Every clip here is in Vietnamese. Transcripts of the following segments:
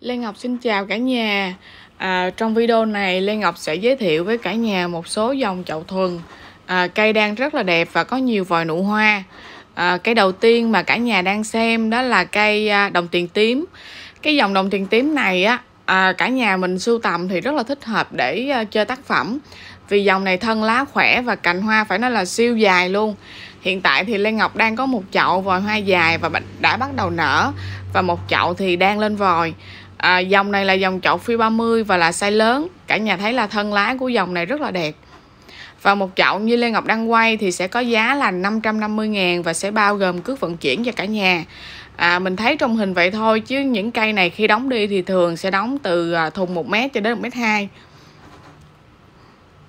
Lê Ngọc xin chào cả nhà à, Trong video này Lê Ngọc sẽ giới thiệu với cả nhà một số dòng chậu thuần à, Cây đang rất là đẹp và có nhiều vòi nụ hoa à, Cây đầu tiên mà cả nhà đang xem đó là cây à, đồng tiền tím Cái dòng đồng tiền tím này á à, cả nhà mình sưu tầm thì rất là thích hợp để à, chơi tác phẩm Vì dòng này thân lá khỏe và cành hoa phải nói là siêu dài luôn Hiện tại thì Lê Ngọc đang có một chậu vòi hoa dài và đã bắt đầu nở Và một chậu thì đang lên vòi à, dòng này là dòng chậu phi 30 và là size lớn cả nhà thấy là thân lá của dòng này rất là đẹp và một chậu như Lê Ngọc đang quay thì sẽ có giá là 550 ngàn và sẽ bao gồm cước vận chuyển cho cả nhà à, Mình thấy trong hình vậy thôi chứ những cây này khi đóng đi thì thường sẽ đóng từ à, thùng 1m cho đến 1m2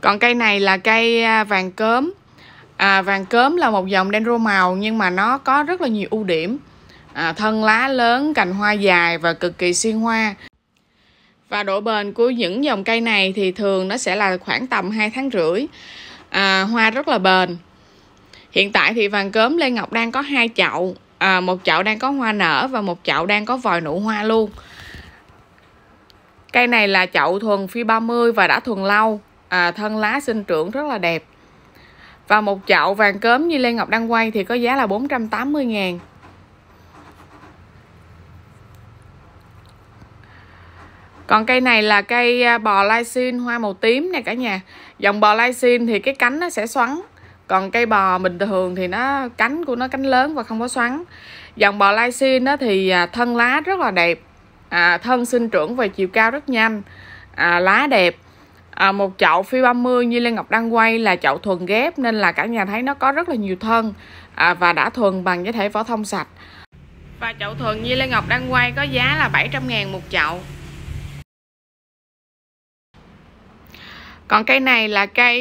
Còn cây này là cây à, vàng cớm à, Vàng cớm là một dòng đen rô màu nhưng mà nó có rất là nhiều ưu điểm à, thân lá lớn, cành hoa dài và cực kỳ xuyên hoa. Và độ bền của những dòng cây này thì thường nó sẽ là khoảng tầm 2 tháng rưỡi. À, hoa rất là bền. Hiện tại thì vàng cớm Lê Ngọc đang có hai chậu, à, một chậu đang có hoa nở và một chậu đang có vòi nụ hoa luôn. Cây này là chậu thuần phi 30 và đã thuần lâu, à, thân lá sinh trưởng rất là đẹp. Và một chậu vàng cớm như Lê Ngọc đang quay thì có giá là 480 ngàn còn cây này là cây à, bò lai xin hoa màu tím nè cả nhà dòng bò lai xin thì cái cánh nó sẽ xoắn còn cây bò bình thường thì nó cánh của nó cánh lớn và không có xoắn dòng bò lysin đó thì à, thân lá rất là đẹp à, thân sinh trưởng về chiều cao rất nhanh à, lá đẹp à, một chậu phi 30 như Lê Ngọc đang quay là chậu thuần ghép nên là cả nhà thấy nó có rất là nhiều thân à, và đã thuần bằng giá thể vỏ thông sạch và chậu thuần như Lê Ngọc đang quay có giá là 700 ngàn một chậu còn cây này là cây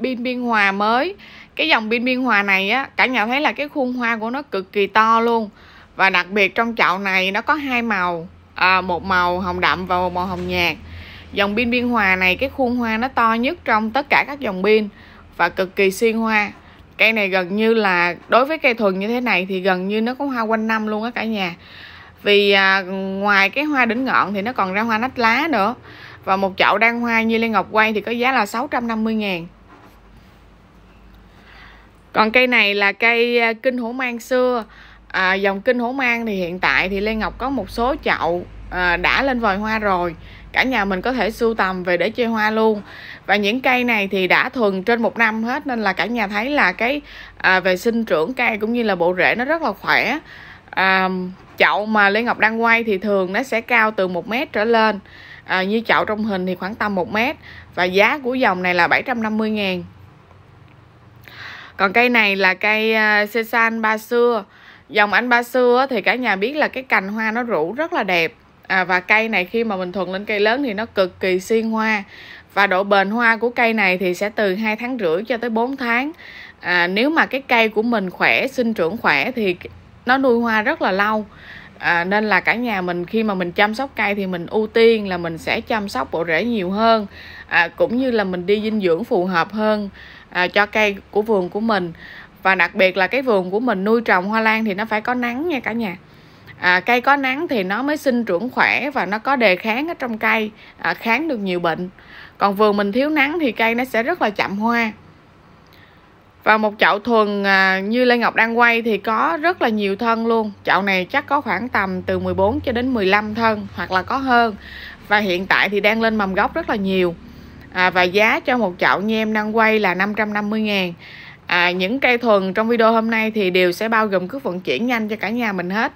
pin à, biên hòa mới cái dòng pin biên hòa này á cả nhà thấy là cái khuôn hoa của nó cực kỳ to luôn và đặc biệt trong chậu này nó có hai màu à, một màu hồng đậm và một màu hồng nhạt dòng pin biên hòa này cái khuôn hoa nó to nhất trong tất cả các dòng pin và cực kỳ xuyên hoa cây này gần như là đối với cây thuần như thế này thì gần như nó có hoa quanh năm luôn á cả nhà vì à, ngoài cái hoa đỉnh ngọn thì nó còn ra hoa nách lá nữa và một chậu đan hoa như Lê Ngọc quay thì có giá là 650 ngàn còn cây này là cây à, kinh hổ mang xưa à, dòng kinh hổ mang thì hiện tại thì Lê Ngọc có một số chậu à, đã lên vòi hoa rồi cả nhà mình có thể sưu tầm về để chơi hoa luôn và những cây này thì đã thuần trên một năm hết nên là cả nhà thấy là cái à, về sinh trưởng cây cũng như là bộ rễ nó rất là khỏe à, chậu mà Lê Ngọc đang quay thì thường nó sẽ cao từ 1 mét trở lên à, như chậu trong hình thì khoảng tầm 1 mét và giá của dòng này là 750 ngàn còn cây này là cây à, Sesan Ba Xưa Dòng anh Ba Xưa thì cả nhà biết là cái cành hoa nó rủ rất là đẹp à, Và cây này khi mà mình thuần lên cây lớn thì nó cực kỳ xiên hoa Và độ bền hoa của cây này thì sẽ từ 2 tháng rưỡi cho tới 4 tháng à, Nếu mà cái cây của mình khỏe, sinh trưởng khỏe thì nó nuôi hoa rất là lâu à, nên là cả nhà mình khi mà mình chăm sóc cây thì mình ưu tiên là mình sẽ chăm sóc bộ rễ nhiều hơn à, cũng như là mình đi dinh dưỡng phù hợp hơn à, cho cây của vườn của mình và đặc biệt là cái vườn của mình nuôi trồng hoa lan thì nó phải có nắng nha cả nhà à, cây có nắng thì nó mới sinh trưởng khỏe và nó có đề kháng ở trong cây à, kháng được nhiều bệnh còn vườn mình thiếu nắng thì cây nó sẽ rất là chậm hoa và một chậu thuần à, như Lê Ngọc đang quay thì có rất là nhiều thân luôn chậu này chắc có khoảng tầm từ 14 cho đến 15 thân hoặc là có hơn và hiện tại thì đang lên mầm gốc rất là nhiều à, và giá cho một chậu như em đang quay là 550 ngàn à, những cây thuần trong video hôm nay thì đều sẽ bao gồm cước vận chuyển nhanh cho cả nhà mình hết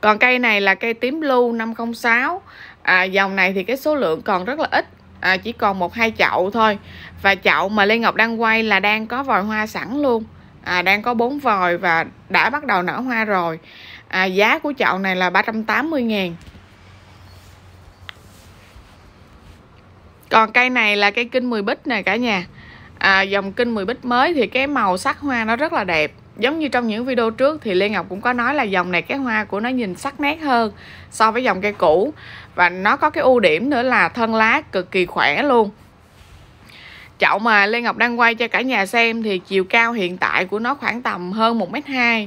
còn cây này là cây tím blue 506 à, dòng này thì cái số lượng còn rất là ít à, chỉ còn một hai chậu thôi và chậu mà Lê Ngọc đang quay là đang có vòi hoa sẵn luôn à, đang có bốn vòi và đã bắt đầu nở hoa rồi à, giá của chậu này là 380 ngàn còn cây này là cây kinh 10 bích này cả nhà à, dòng kinh 10 bích mới thì cái màu sắc hoa nó rất là đẹp giống như trong những video trước thì Lê Ngọc cũng có nói là dòng này cái hoa của nó nhìn sắc nét hơn so với dòng cây cũ và nó có cái ưu điểm nữa là thân lá cực kỳ khỏe luôn chậu mà Lê Ngọc đang quay cho cả nhà xem thì chiều cao hiện tại của nó khoảng tầm hơn 1m2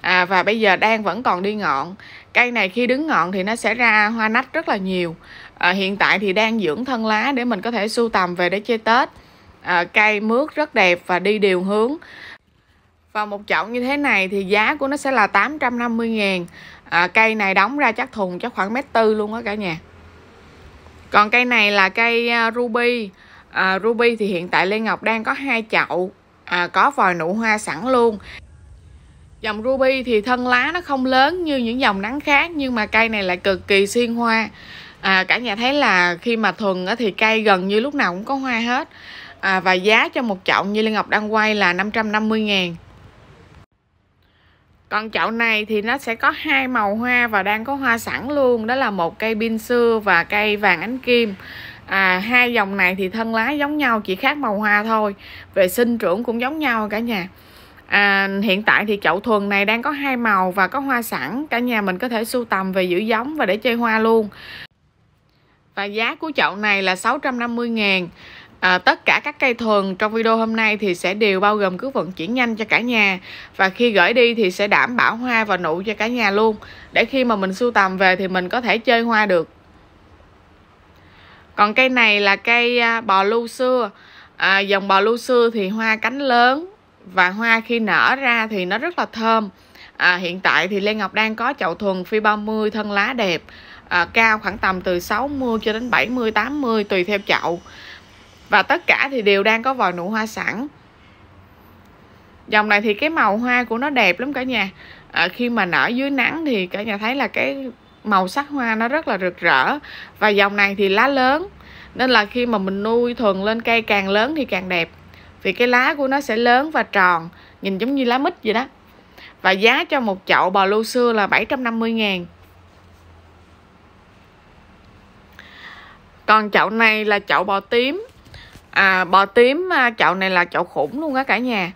à, và bây giờ đang vẫn còn đi ngọn cây này khi đứng ngọn thì nó sẽ ra hoa nách rất là nhiều à, hiện tại thì đang dưỡng thân lá để mình có thể sưu tầm về để chơi Tết à, cây mướt rất đẹp và đi điều hướng và một chậu như thế này thì giá của nó sẽ là 850 ngàn à, cây này đóng ra chắc thùng chắc khoảng mét tư luôn á cả nhà còn cây này là cây à, ruby à, ruby thì hiện tại Lê Ngọc đang có hai chậu à, có vòi nụ hoa sẵn luôn dòng ruby thì thân lá nó không lớn như những dòng nắng khác nhưng mà cây này lại cực kỳ xuyên hoa à, cả nhà thấy là khi mà thuần thì cây gần như lúc nào cũng có hoa hết à, và giá cho một chậu như Lê Ngọc đang quay là 550 ngàn còn chậu này thì nó sẽ có hai màu hoa và đang có hoa sẵn luôn đó là một cây pin xưa và cây vàng ánh kim à, hai dòng này thì thân lá giống nhau chỉ khác màu hoa thôi về sinh trưởng cũng giống nhau cả nhà à, hiện tại thì chậu thuần này đang có hai màu và có hoa sẵn cả nhà mình có thể sưu tầm về giữ giống và để chơi hoa luôn và giá của chậu này là 650 ngàn À, tất cả các cây thường trong video hôm nay thì sẽ đều bao gồm cứ vận chuyển nhanh cho cả nhà và khi gửi đi thì sẽ đảm bảo hoa và nụ cho cả nhà luôn để khi mà mình sưu tầm về thì mình có thể chơi hoa được còn cây này là cây à, bò lưu xưa à, dòng bò lưu xưa thì hoa cánh lớn và hoa khi nở ra thì nó rất là thơm à, hiện tại thì Lê Ngọc đang có chậu thuần phi 30 thân lá đẹp à, cao khoảng tầm từ 60 cho đến 70 80 tùy theo chậu và tất cả thì đều đang có vòi nụ hoa sẵn dòng này thì cái màu hoa của nó đẹp lắm cả nhà à, khi mà nở dưới nắng thì cả nhà thấy là cái màu sắc hoa nó rất là rực rỡ và dòng này thì lá lớn nên là khi mà mình nuôi thuần lên cây càng lớn thì càng đẹp vì cái lá của nó sẽ lớn và tròn nhìn giống như lá mít vậy đó và giá cho một chậu bò lưu xưa là 750 ngàn còn chậu này là chậu bò tím à, bò tím à, chậu này là chậu khủng luôn á cả nhà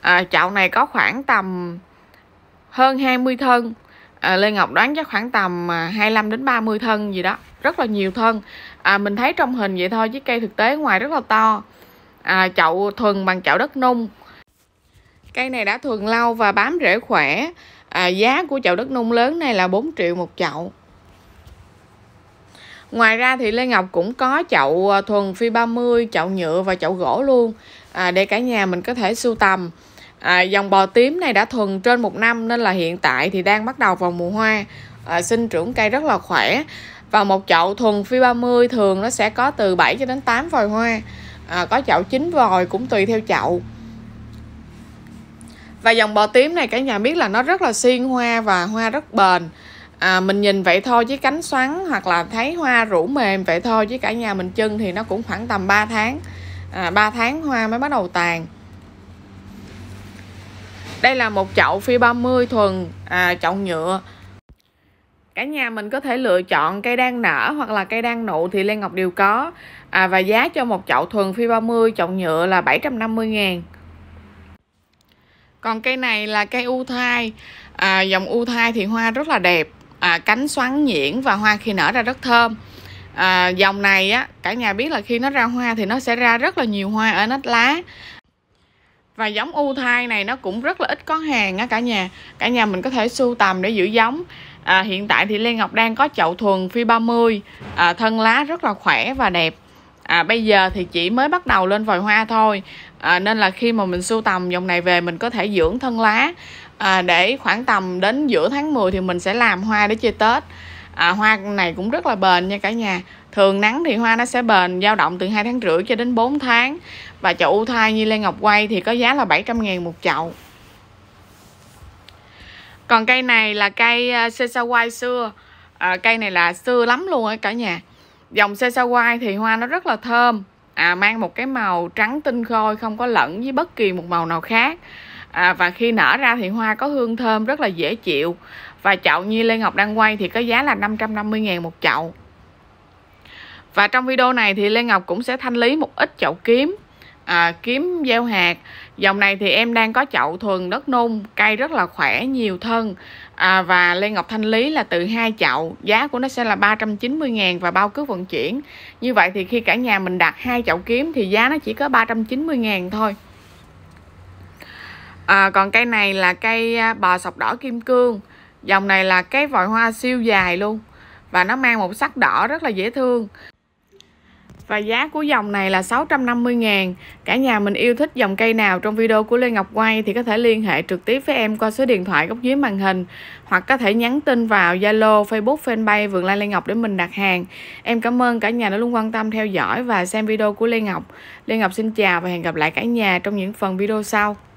à, chậu này có khoảng tầm hơn 20 thân à, Lê Ngọc đoán chắc khoảng tầm 25 à, đến 30 thân gì đó rất là nhiều thân à, mình thấy trong hình vậy thôi chứ cây thực tế ngoài rất là to à, chậu thuần bằng chậu đất nung cây này đã thuần lau và bám rễ khỏe à, giá của chậu đất nung lớn này là 4 triệu một chậu Ngoài ra thì Lê Ngọc cũng có chậu à, thuần phi 30, chậu nhựa và chậu gỗ luôn à, để cả nhà mình có thể sưu tầm. À, dòng bò tím này đã thuần trên một năm nên là hiện tại thì đang bắt đầu vào mùa hoa, à, sinh trưởng cây rất là khỏe. Và một chậu thuần phi 30 thường nó sẽ có từ 7 cho đến 8 vòi hoa. À, có chậu 9 vòi cũng tùy theo chậu. Và dòng bò tím này cả nhà biết là nó rất là xiên hoa và hoa rất bền à, mình nhìn vậy thôi với cánh xoắn hoặc là thấy hoa rủ mềm vậy thôi với cả nhà mình chân thì nó cũng khoảng tầm 3 tháng à, 3 tháng hoa mới bắt đầu tàn đây là một chậu phi 30 thuần à, chậu nhựa cả nhà mình có thể lựa chọn cây đang nở hoặc là cây đang nụ thì Lê Ngọc đều có à, và giá cho một chậu thuần phi 30 chậu nhựa là 750 ngàn còn cây này là cây u thai à, dòng u thai thì hoa rất là đẹp à, cánh xoắn nhuyễn và hoa khi nở ra rất thơm à, dòng này á cả nhà biết là khi nó ra hoa thì nó sẽ ra rất là nhiều hoa ở nách lá và giống u thai này nó cũng rất là ít có hàng á cả nhà cả nhà mình có thể sưu tầm để giữ giống à, hiện tại thì Lê Ngọc đang có chậu thuần phi 30 à, thân lá rất là khỏe và đẹp à, bây giờ thì chỉ mới bắt đầu lên vòi hoa thôi à, nên là khi mà mình sưu tầm dòng này về mình có thể dưỡng thân lá à, để khoảng tầm đến giữa tháng 10 thì mình sẽ làm hoa để chơi Tết à, hoa này cũng rất là bền nha cả nhà thường nắng thì hoa nó sẽ bền dao động từ hai tháng rưỡi cho đến 4 tháng và chậu u thai như Lê Ngọc quay thì có giá là 700 ngàn một chậu còn cây này là cây à, Sesawai xưa à, cây này là xưa lắm luôn ấy cả nhà dòng Sesawai thì hoa nó rất là thơm à, mang một cái màu trắng tinh khôi không có lẫn với bất kỳ một màu nào khác à, và khi nở ra thì hoa có hương thơm rất là dễ chịu và chậu như Lê Ngọc đang quay thì có giá là 550 ngàn một chậu và trong video này thì Lê Ngọc cũng sẽ thanh lý một ít chậu kiếm à, kiếm gieo hạt dòng này thì em đang có chậu thuần đất nung cây rất là khỏe nhiều thân à, và Lê Ngọc thanh lý là từ hai chậu giá của nó sẽ là 390 ngàn và bao cước vận chuyển như vậy thì khi cả nhà mình đặt hai chậu kiếm thì giá nó chỉ có 390 ngàn thôi à, còn cây này là cây à, bò sọc đỏ kim cương dòng này là cái vòi hoa siêu dài luôn và nó mang một sắc đỏ rất là dễ thương và giá của dòng này là 650 ngàn Cả nhà mình yêu thích dòng cây nào trong video của Lê Ngọc quay thì có thể liên hệ trực tiếp với em qua số điện thoại góc dưới màn hình hoặc có thể nhắn tin vào Zalo, Facebook, Fanpage Vườn Lan Lê Ngọc để mình đặt hàng. Em cảm ơn cả nhà đã luôn quan tâm theo dõi và xem video của Lê Ngọc. Lê Ngọc xin chào và hẹn gặp lại cả nhà trong những phần video sau.